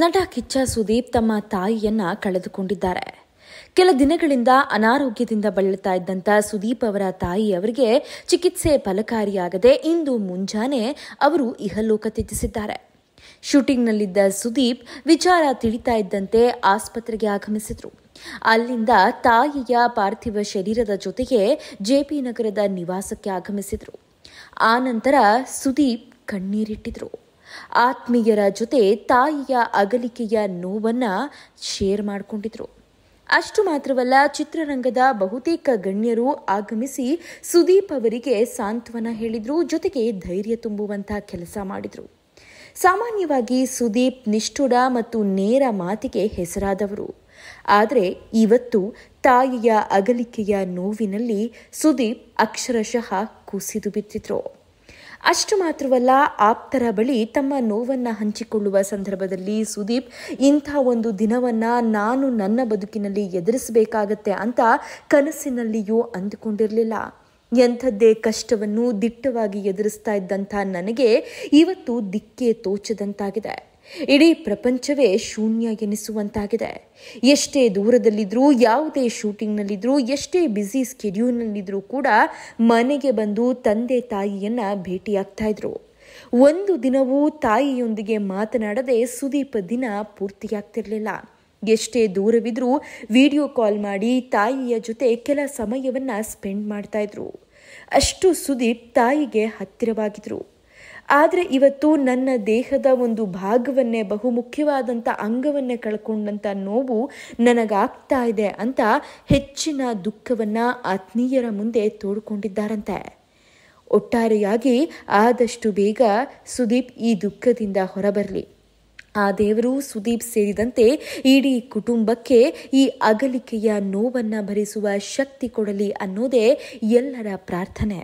ನಟ ಕಿಚ್ಚ ಸುದೀಪ್ ತಮ್ಮ ತಾಯಿಯನ್ನ ಕಳೆದುಕೊಂಡಿದ್ದಾರೆ ಕೆಲ ದಿನಗಳಿಂದ ಅನಾರೋಗ್ಯದಿಂದ ಬಳಲ್ತಾ ಇದ್ದಂಥ ಸುದೀಪ್ ಅವರ ತಾಯಿ ಅವರಿಗೆ ಚಿಕಿತ್ಸೆ ಫಲಕಾರಿಯಾಗದೆ ಇಂದು ಮುಂಜಾನೆ ಅವರು ಇಹಲೋಕ ತ್ಯಜಿಸಿದ್ದಾರೆ ಶೂಟಿಂಗ್ನಲ್ಲಿದ್ದ ಸುದೀಪ್ ವಿಚಾರ ತಿಳಿತಾ ಇದ್ದಂತೆ ಆಸ್ಪತ್ರೆಗೆ ಆಗಮಿಸಿದರು ಅಲ್ಲಿಂದ ತಾಯಿಯ ಪಾರ್ಥಿವ ಶರೀರದ ಜೊತೆಗೆ ಜೆಪಿ ನಗರದ ನಿವಾಸಕ್ಕೆ ಆಗಮಿಸಿದರು ಆ ನಂತರ ಸುದೀಪ್ ಕಣ್ಣೀರಿಟ್ಟಿದ್ರು ಆತ್ಮೀಯರ ಜೊತೆ ತಾಯಿಯ ಅಗಲಿಕೆಯ ನೋವನ್ನು ಶೇರ್ ಮಾಡಿಕೊಂಡಿದ್ರು ಅಷ್ಟು ಮಾತ್ರವಲ್ಲ ಚಿತ್ರರಂಗದ ಬಹುತೇಕ ಗಣ್ಯರು ಆಗಮಿಸಿ ಸುದೀಪ್ ಅವರಿಗೆ ಸಾಂತ್ವನ ಹೇಳಿದರು ಜೊತೆಗೆ ಧೈರ್ಯ ತುಂಬುವಂಥ ಕೆಲಸ ಮಾಡಿದರು ಸಾಮಾನ್ಯವಾಗಿ ಸುದೀಪ್ ನಿಷ್ಠುರ ಮತ್ತು ನೇರ ಮಾತಿಗೆ ಹೆಸರಾದವರು ಆದರೆ ಇವತ್ತು ತಾಯಿಯ ಅಗಲಿಕೆಯ ನೋವಿನಲ್ಲಿ ಸುದೀಪ್ ಅಕ್ಷರಶಃ ಕುಸಿದು ಬಿತ್ತಿದ್ರು ಅಷ್ಟು ಮಾತ್ರವಲ್ಲ ಆಪ್ತರ ಬಳಿ ತಮ್ಮ ನೋವನ್ನು ಹಂಚಿಕೊಳ್ಳುವ ಸಂದರ್ಭದಲ್ಲಿ ಸುದೀಪ್ ಇಂಥ ಒಂದು ದಿನವನ್ನು ನಾನು ನನ್ನ ಬದುಕಿನಲ್ಲಿ ಎದುರಿಸಬೇಕಾಗತ್ತೆ ಅಂತ ಕನಸಿನಲ್ಲಿಯೂ ಅಂದುಕೊಂಡಿರಲಿಲ್ಲ ಎಂಥದ್ದೇ ಕಷ್ಟವನ್ನು ದಿಟ್ಟವಾಗಿ ಎದುರಿಸ್ತಾ ಇದ್ದಂಥ ನನಗೆ ಇವತ್ತು ದಿಕ್ಕೇ ತೋಚದಂತಾಗಿದೆ ಇಡೀ ಪ್ರಪಂಚವೇ ಶೂನ್ಯ ಎನಿಸುವಂತಾಗಿದೆ ಎಷ್ಟೇ ದೂರದಲ್ಲಿದ್ದರೂ ಯಾವುದೇ ಶೂಟಿಂಗ್ನಲ್ಲಿದ್ದರೂ ಎಷ್ಟೇ ಬ್ಯುಸಿ ಸ್ಕೆಡ್ಯೂಲ್ನಲ್ಲಿದ್ದರೂ ಕೂಡ ಮನೆಗೆ ಬಂದು ತಂದೆ ತಾಯಿಯನ್ನು ಭೇಟಿಯಾಗ್ತಾ ಇದ್ರು ಒಂದು ದಿನವೂ ತಾಯಿಯೊಂದಿಗೆ ಮಾತನಾಡದೆ ಸುದೀಪ್ ದಿನ ಪೂರ್ತಿಯಾಗ್ತಿರಲಿಲ್ಲ ಎಷ್ಟೇ ದೂರವಿದ್ರೂ ವಿಡಿಯೋ ಕಾಲ್ ಮಾಡಿ ತಾಯಿಯ ಜೊತೆ ಕೆಲ ಸಮಯವನ್ನು ಸ್ಪೆಂಡ್ ಮಾಡ್ತಾಯಿದ್ರು ಅಷ್ಟು ಸುದೀಪ್ ತಾಯಿಗೆ ಹತ್ತಿರವಾಗಿದ್ರು ಆದರೆ ಇವತ್ತು ನನ್ನ ದೇಹದ ಒಂದು ಭಾಗವನ್ನೇ ಬಹುಮುಖ್ಯವಾದಂಥ ಅಂಗವನ್ನೇ ಕಳ್ಕೊಂಡಂಥ ನೋವು ನನಗಾಗ್ತಾ ಇದೆ ಅಂತ ಹೆಚ್ಚಿನ ದುಃಖವನ್ನು ಆತ್ಮೀಯರ ಮುಂದೆ ತೋಡ್ಕೊಂಡಿದ್ದಾರಂತೆ ಒಟ್ಟಾರೆಯಾಗಿ ಆದಷ್ಟು ಬೇಗ ಸುದೀಪ್ ಈ ದುಃಖದಿಂದ ಹೊರಬರಲಿ ಆ ದೇವರು ಸುದೀಪ್ ಸೇರಿದಂತೆ ಇಡೀ ಕುಟುಂಬಕ್ಕೆ ಈ ಅಗಲಿಕೆಯ ನೋವನ್ನು ಭರಿಸುವ ಶಕ್ತಿ ಕೊಡಲಿ ಅನ್ನೋದೇ ಎಲ್ಲರ ಪ್ರಾರ್ಥನೆ